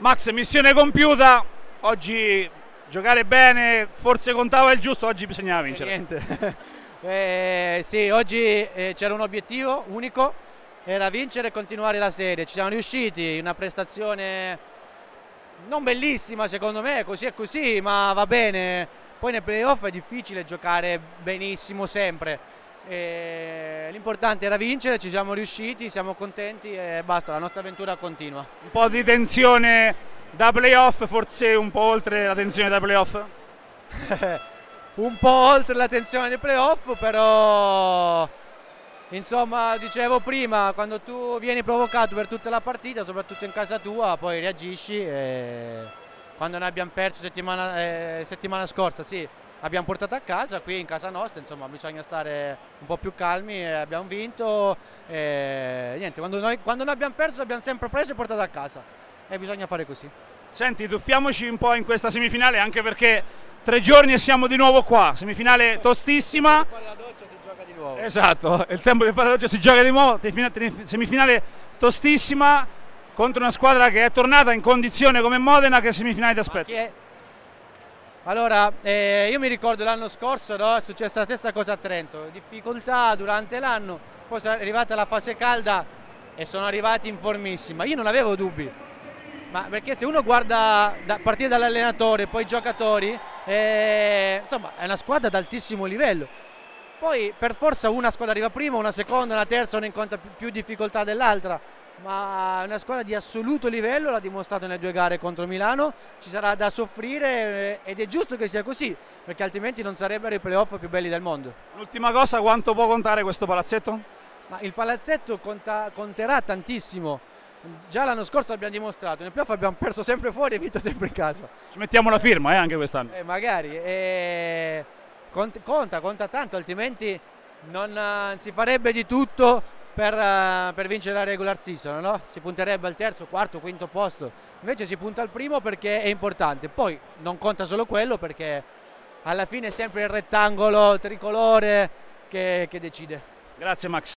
Max, missione compiuta, oggi giocare bene, forse contava il giusto, oggi bisognava vincere. Niente. eh, sì, oggi eh, c'era un obiettivo unico, era vincere e continuare la serie, ci siamo riusciti, una prestazione non bellissima secondo me, così e così, ma va bene, poi nei playoff è difficile giocare benissimo sempre L'importante era vincere, ci siamo riusciti, siamo contenti e basta, la nostra avventura continua. Un po' di tensione da playoff, forse un po' oltre la tensione da playoff? un po' oltre la tensione dei playoff, però insomma dicevo prima, quando tu vieni provocato per tutta la partita, soprattutto in casa tua, poi reagisci e quando noi abbiamo perso settimana, eh, settimana scorsa, sì, abbiamo portato a casa, qui in casa nostra, insomma bisogna stare un po' più calmi, eh, abbiamo vinto e niente, quando noi, quando noi abbiamo perso abbiamo sempre preso e portato a casa e bisogna fare così. Senti, tuffiamoci un po' in questa semifinale anche perché tre giorni e siamo di nuovo qua, semifinale tostissima. Esatto, il tempo di fare la doccia si gioca di nuovo, esatto, semifinale tostissima contro una squadra che è tornata in condizione come Modena che semifinale ti aspetta. Allora, eh, io mi ricordo l'anno scorso no, è successa la stessa cosa a Trento, difficoltà durante l'anno, poi è arrivata la fase calda e sono arrivati in formissima. Io non avevo dubbi, ma perché se uno guarda da, partire dall'allenatore, poi i giocatori, eh, insomma è una squadra ad altissimo livello. Poi per forza una squadra arriva prima, una seconda, una terza, una incontra più difficoltà dell'altra ma è una squadra di assoluto livello, l'ha dimostrato nelle due gare contro Milano, ci sarà da soffrire eh, ed è giusto che sia così, perché altrimenti non sarebbero i playoff più belli del mondo. L'ultima cosa, quanto può contare questo palazzetto? Ma il palazzetto conta, conterà tantissimo, già l'anno scorso l'abbiamo dimostrato, nel playoff abbiamo perso sempre fuori e vinto sempre in casa. Ci mettiamo la firma eh, anche quest'anno. Eh, magari, eh, conta, conta tanto, altrimenti non, eh, si farebbe di tutto per, uh, per, vincere la regular season, no? si punterebbe al terzo, quarto, quinto posto, invece si punta al primo perché è importante, poi non conta solo quello perché alla fine è sempre il rettangolo tricolore che, che decide. Grazie Max.